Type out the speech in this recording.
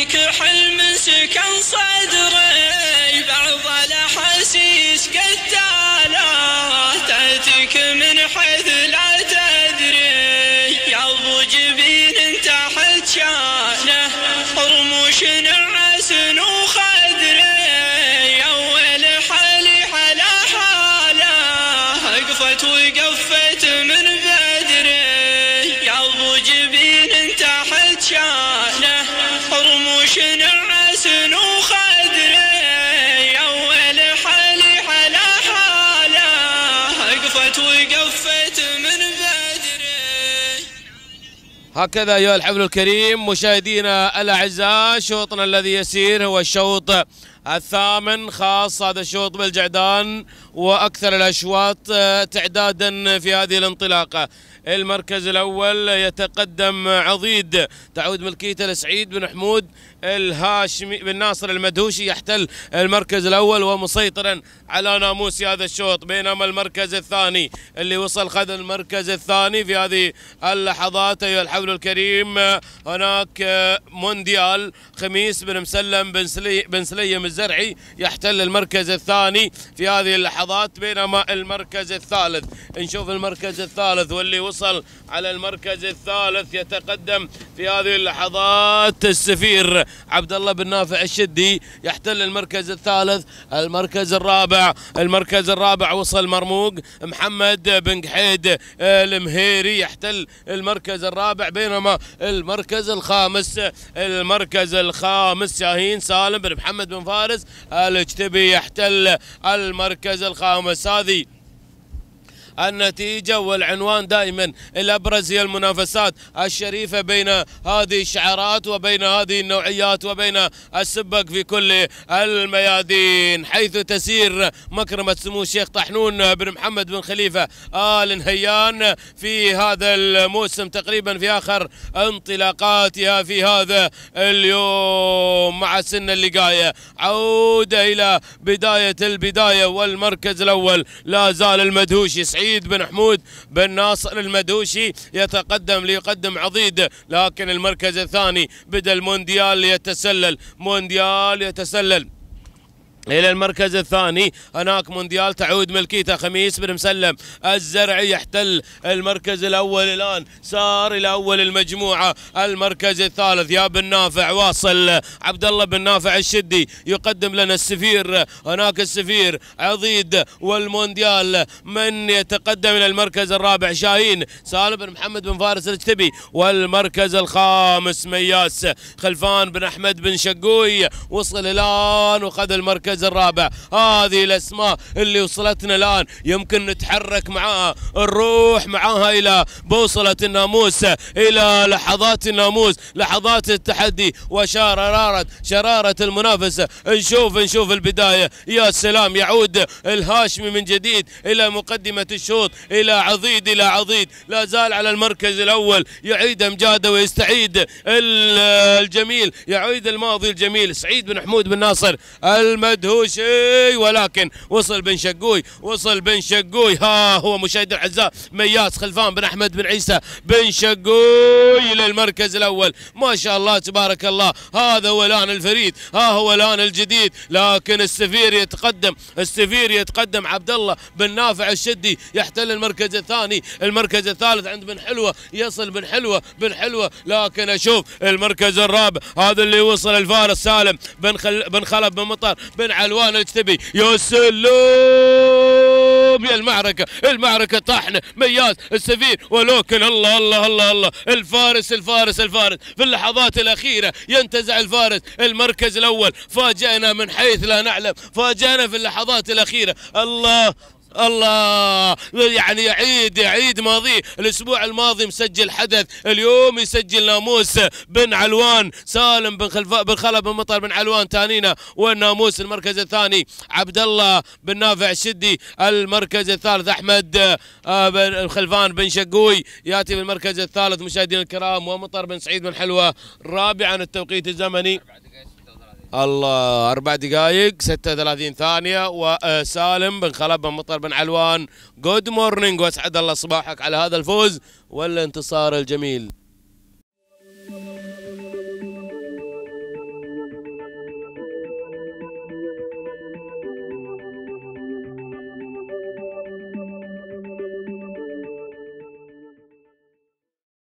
لك حلم سكن صدرك هكذا أيها الحفل الكريم مشاهدينا الأعزاء شوطنا الذي يسير هو الشوط الثامن خاص هذا الشوط بالجعدان واكثر الاشواط آه، تعدادا في هذه الانطلاقه المركز الاول يتقدم عضيد تعود ملكيته لسعيد بن حمود الهاشمي بن ناصر المدهوشي يحتل المركز الاول ومسيطرا على ناموس هذا الشوط بينما المركز الثاني اللي وصل خذ المركز الثاني في هذه اللحظات ايها الحبل الكريم هناك آه، مونديال خميس بن مسلم بن سليم الزرعي يحتل المركز الثاني في هذه اللحظات بينما المركز الثالث نشوف المركز الثالث واللي وصل على المركز الثالث يتقدم في هذه اللحظات السفير عبد الله بن نافع الشدي يحتل المركز الثالث المركز الرابع المركز الرابع وصل مرموق محمد بن قحيد المهيري يحتل المركز الرابع بينما المركز الخامس المركز الخامس شاهين سالم بن محمد بن فارس فارس الاجتبي يحتل المركز الخامس هذه النتيجة والعنوان دائما الأبرز هي المنافسات الشريفة بين هذه الشعارات وبين هذه النوعيات وبين السبق في كل الميادين حيث تسير مكرمة سمو الشيخ طحنون بن محمد بن خليفة آل نهيان في هذا الموسم تقريبا في آخر انطلاقاتها في هذا اليوم مع سن اللقاية عودة إلى بداية البداية والمركز الأول لا زال المدهوش سعيد عضيد بن حمود بن ناصر المدوشي يتقدم ليقدم عضيد لكن المركز الثاني بدأ المونديال يتسلل مونديال يتسلل إلى المركز الثاني هناك مونديال تعود ملكيته خميس بن مسلم الزرعي يحتل المركز الأول الآن سار إلى أول المجموعة المركز الثالث يا بن نافع واصل عبد الله بن نافع الشدي يقدم لنا السفير هناك السفير عضيد والمونديال من يتقدم إلى المركز الرابع شاهين سالم بن محمد بن فارس الاجتبي والمركز الخامس مياس خلفان بن أحمد بن شقوي وصل الآن وخذ المركز المركز الرابع هذه الأسماء اللي وصلتنا الآن يمكن نتحرك معاها نروح معاها إلى بوصلة الناموس إلى لحظات الناموس لحظات التحدي وشرارة شرارة المنافسة نشوف نشوف البداية يا سلام يعود الهاشمي من جديد إلى مقدمة الشوط إلى عضيد إلى عضيد لا زال على المركز الأول يعيد أمجاده ويستعيد الجميل يعيد الماضي الجميل سعيد بن حمود بن ناصر المد مدهوشي ولكن وصل بن شقوي وصل بن شقوي ها هو مشاهد الاعزاء مياس خلفان بن احمد بن عيسى بن شقوي للمركز الاول ما شاء الله تبارك الله هذا هو الان الفريد ها هو الان الجديد لكن السفير يتقدم السفير يتقدم عبد الله بن نافع الشدي يحتل المركز الثاني المركز الثالث عند بن حلوه يصل بن حلوه بن حلوه لكن اشوف المركز الرابع هذا اللي وصل الفارس سالم بن خل... بن خلف بن مطر بن من علوان تبي؟ يا سلام يا المعركة المعركة طحنة مياس السفير ولكن الله الله الله الله الفارس الفارس الفارس في اللحظات الأخيرة ينتزع الفارس المركز الأول فاجأنا من حيث لا نعلم فاجأنا في اللحظات الأخيرة الله الله يعني يعيد يعيد ماضي الاسبوع الماضي مسجل حدث اليوم يسجل ناموس بن علوان سالم بن خلف بن خلف بن مطر بن علوان تانينا والناموس المركز الثاني عبد الله بن نافع الشدي المركز الثالث احمد آه، بن خلفان بن شقوي ياتي بالمركز الثالث مشاهدينا الكرام ومطر بن سعيد بن حلوه رابعا التوقيت الزمني الله اربع دقائق 36 ثانيه وسالم آه، بن خلب بن مطر بن علوان جود مورنينج واسعد الله صباحك على هذا الفوز والانتصار الجميل